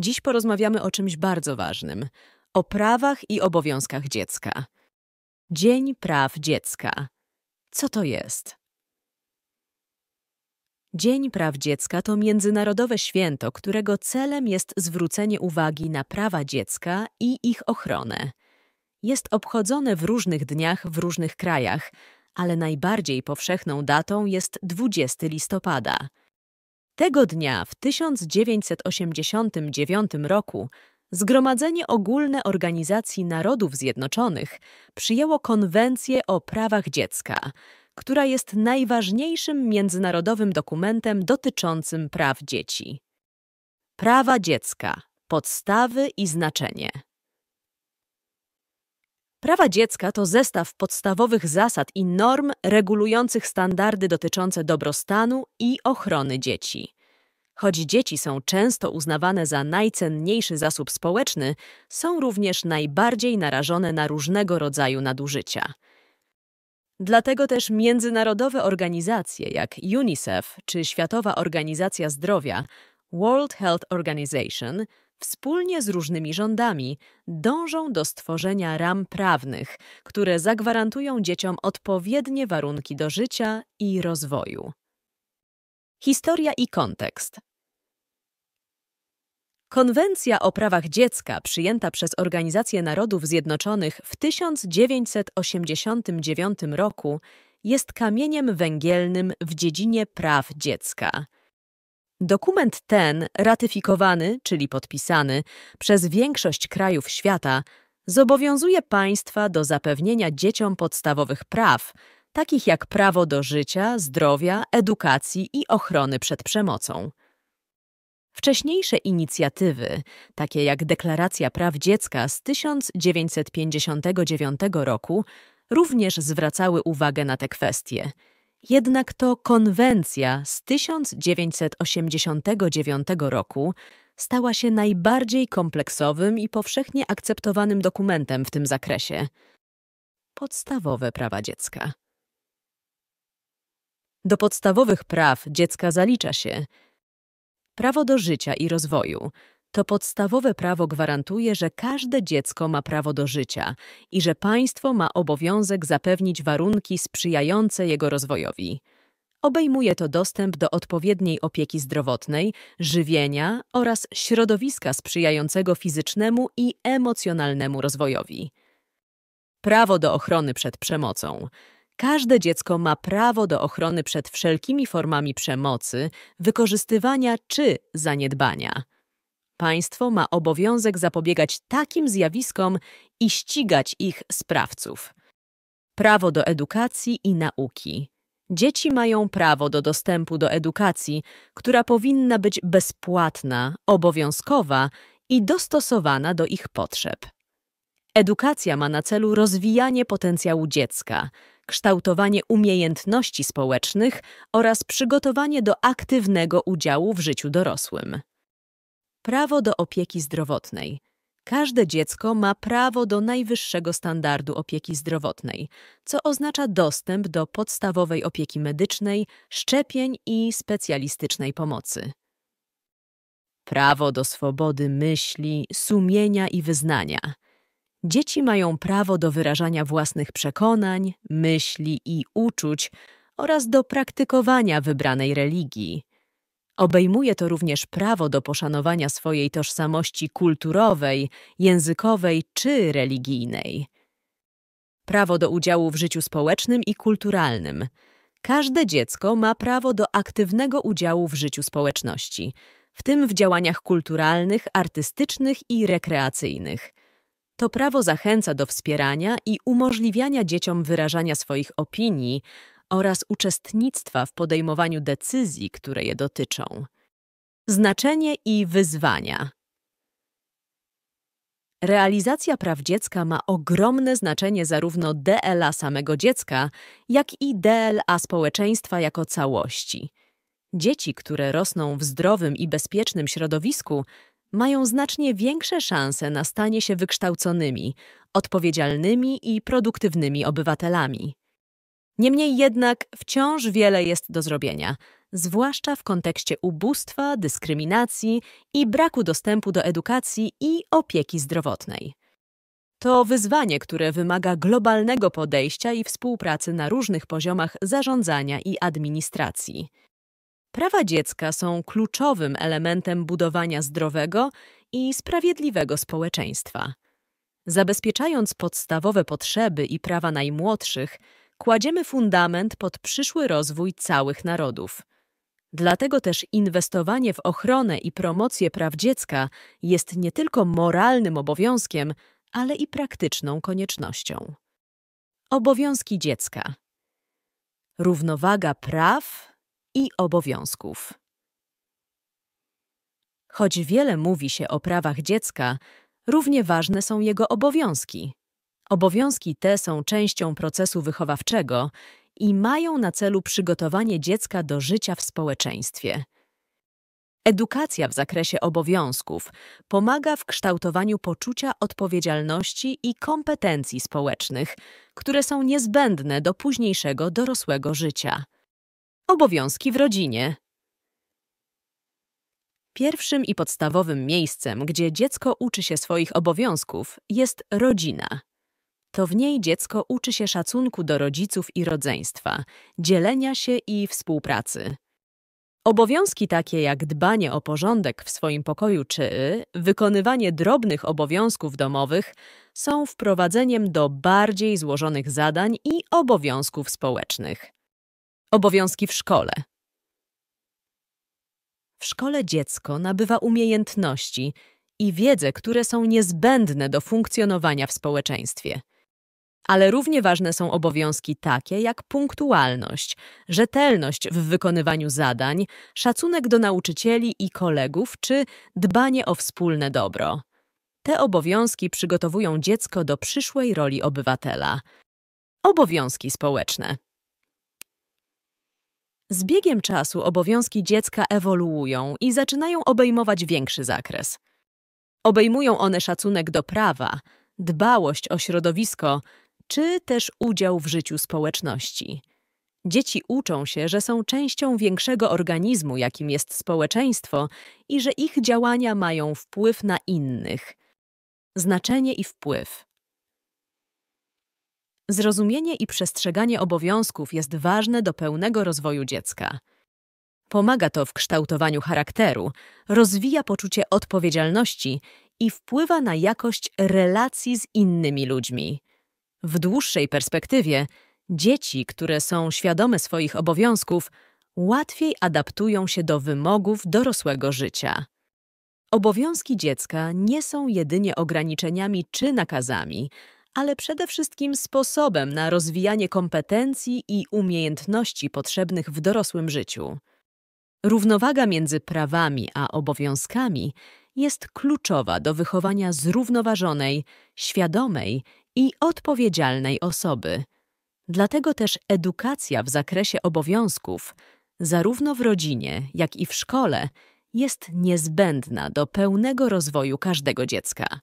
Dziś porozmawiamy o czymś bardzo ważnym o prawach i obowiązkach dziecka. Dzień Praw Dziecka. Co to jest? Dzień Praw Dziecka to międzynarodowe święto, którego celem jest zwrócenie uwagi na prawa dziecka i ich ochronę. Jest obchodzone w różnych dniach w różnych krajach, ale najbardziej powszechną datą jest 20 listopada. Tego dnia w 1989 roku Zgromadzenie Ogólne Organizacji Narodów Zjednoczonych przyjęło konwencję o prawach dziecka, która jest najważniejszym międzynarodowym dokumentem dotyczącym praw dzieci. Prawa dziecka podstawy i znaczenie. Prawa dziecka to zestaw podstawowych zasad i norm regulujących standardy dotyczące dobrostanu i ochrony dzieci. Choć dzieci są często uznawane za najcenniejszy zasób społeczny, są również najbardziej narażone na różnego rodzaju nadużycia. Dlatego też międzynarodowe organizacje jak UNICEF czy Światowa Organizacja Zdrowia, World Health Organization wspólnie z różnymi rządami dążą do stworzenia ram prawnych, które zagwarantują dzieciom odpowiednie warunki do życia i rozwoju. Historia i kontekst Konwencja o prawach dziecka, przyjęta przez Organizację Narodów Zjednoczonych w 1989 roku, jest kamieniem węgielnym w dziedzinie praw dziecka – Dokument ten, ratyfikowany, czyli podpisany, przez większość krajów świata, zobowiązuje państwa do zapewnienia dzieciom podstawowych praw, takich jak prawo do życia, zdrowia, edukacji i ochrony przed przemocą. Wcześniejsze inicjatywy, takie jak Deklaracja Praw Dziecka z 1959 roku, również zwracały uwagę na te kwestie – jednak to konwencja z 1989 roku stała się najbardziej kompleksowym i powszechnie akceptowanym dokumentem w tym zakresie. Podstawowe prawa dziecka. Do podstawowych praw dziecka zalicza się prawo do życia i rozwoju, to podstawowe prawo gwarantuje, że każde dziecko ma prawo do życia i że państwo ma obowiązek zapewnić warunki sprzyjające jego rozwojowi. Obejmuje to dostęp do odpowiedniej opieki zdrowotnej, żywienia oraz środowiska sprzyjającego fizycznemu i emocjonalnemu rozwojowi. Prawo do ochrony przed przemocą. Każde dziecko ma prawo do ochrony przed wszelkimi formami przemocy, wykorzystywania czy zaniedbania. Państwo ma obowiązek zapobiegać takim zjawiskom i ścigać ich sprawców. Prawo do edukacji i nauki. Dzieci mają prawo do dostępu do edukacji, która powinna być bezpłatna, obowiązkowa i dostosowana do ich potrzeb. Edukacja ma na celu rozwijanie potencjału dziecka, kształtowanie umiejętności społecznych oraz przygotowanie do aktywnego udziału w życiu dorosłym. Prawo do opieki zdrowotnej. Każde dziecko ma prawo do najwyższego standardu opieki zdrowotnej, co oznacza dostęp do podstawowej opieki medycznej, szczepień i specjalistycznej pomocy. Prawo do swobody myśli, sumienia i wyznania. Dzieci mają prawo do wyrażania własnych przekonań, myśli i uczuć oraz do praktykowania wybranej religii. Obejmuje to również prawo do poszanowania swojej tożsamości kulturowej, językowej czy religijnej. Prawo do udziału w życiu społecznym i kulturalnym. Każde dziecko ma prawo do aktywnego udziału w życiu społeczności, w tym w działaniach kulturalnych, artystycznych i rekreacyjnych. To prawo zachęca do wspierania i umożliwiania dzieciom wyrażania swoich opinii oraz uczestnictwa w podejmowaniu decyzji, które je dotyczą. Znaczenie i wyzwania. Realizacja praw dziecka ma ogromne znaczenie zarówno DLA samego dziecka, jak i DLA społeczeństwa jako całości. Dzieci, które rosną w zdrowym i bezpiecznym środowisku, mają znacznie większe szanse na stanie się wykształconymi, odpowiedzialnymi i produktywnymi obywatelami. Niemniej jednak wciąż wiele jest do zrobienia, zwłaszcza w kontekście ubóstwa, dyskryminacji i braku dostępu do edukacji i opieki zdrowotnej. To wyzwanie, które wymaga globalnego podejścia i współpracy na różnych poziomach zarządzania i administracji. Prawa dziecka są kluczowym elementem budowania zdrowego i sprawiedliwego społeczeństwa. Zabezpieczając podstawowe potrzeby i prawa najmłodszych, kładziemy fundament pod przyszły rozwój całych narodów. Dlatego też inwestowanie w ochronę i promocję praw dziecka jest nie tylko moralnym obowiązkiem, ale i praktyczną koniecznością. Obowiązki dziecka. Równowaga praw i obowiązków. Choć wiele mówi się o prawach dziecka, równie ważne są jego obowiązki. Obowiązki te są częścią procesu wychowawczego i mają na celu przygotowanie dziecka do życia w społeczeństwie. Edukacja w zakresie obowiązków pomaga w kształtowaniu poczucia odpowiedzialności i kompetencji społecznych, które są niezbędne do późniejszego dorosłego życia. Obowiązki w rodzinie Pierwszym i podstawowym miejscem, gdzie dziecko uczy się swoich obowiązków, jest rodzina. To w niej dziecko uczy się szacunku do rodziców i rodzeństwa, dzielenia się i współpracy. Obowiązki takie jak dbanie o porządek w swoim pokoju czy wykonywanie drobnych obowiązków domowych są wprowadzeniem do bardziej złożonych zadań i obowiązków społecznych. Obowiązki w szkole. W szkole dziecko nabywa umiejętności i wiedzę, które są niezbędne do funkcjonowania w społeczeństwie ale równie ważne są obowiązki takie jak punktualność, rzetelność w wykonywaniu zadań, szacunek do nauczycieli i kolegów czy dbanie o wspólne dobro. Te obowiązki przygotowują dziecko do przyszłej roli obywatela. Obowiązki społeczne. Z biegiem czasu obowiązki dziecka ewoluują i zaczynają obejmować większy zakres. Obejmują one szacunek do prawa, dbałość o środowisko, czy też udział w życiu społeczności. Dzieci uczą się, że są częścią większego organizmu, jakim jest społeczeństwo, i że ich działania mają wpływ na innych. Znaczenie i wpływ. Zrozumienie i przestrzeganie obowiązków jest ważne do pełnego rozwoju dziecka. Pomaga to w kształtowaniu charakteru, rozwija poczucie odpowiedzialności i wpływa na jakość relacji z innymi ludźmi. W dłuższej perspektywie dzieci, które są świadome swoich obowiązków, łatwiej adaptują się do wymogów dorosłego życia. Obowiązki dziecka nie są jedynie ograniczeniami czy nakazami, ale przede wszystkim sposobem na rozwijanie kompetencji i umiejętności potrzebnych w dorosłym życiu. Równowaga między prawami a obowiązkami jest kluczowa do wychowania zrównoważonej, świadomej i odpowiedzialnej osoby. Dlatego też edukacja w zakresie obowiązków, zarówno w rodzinie, jak i w szkole, jest niezbędna do pełnego rozwoju każdego dziecka.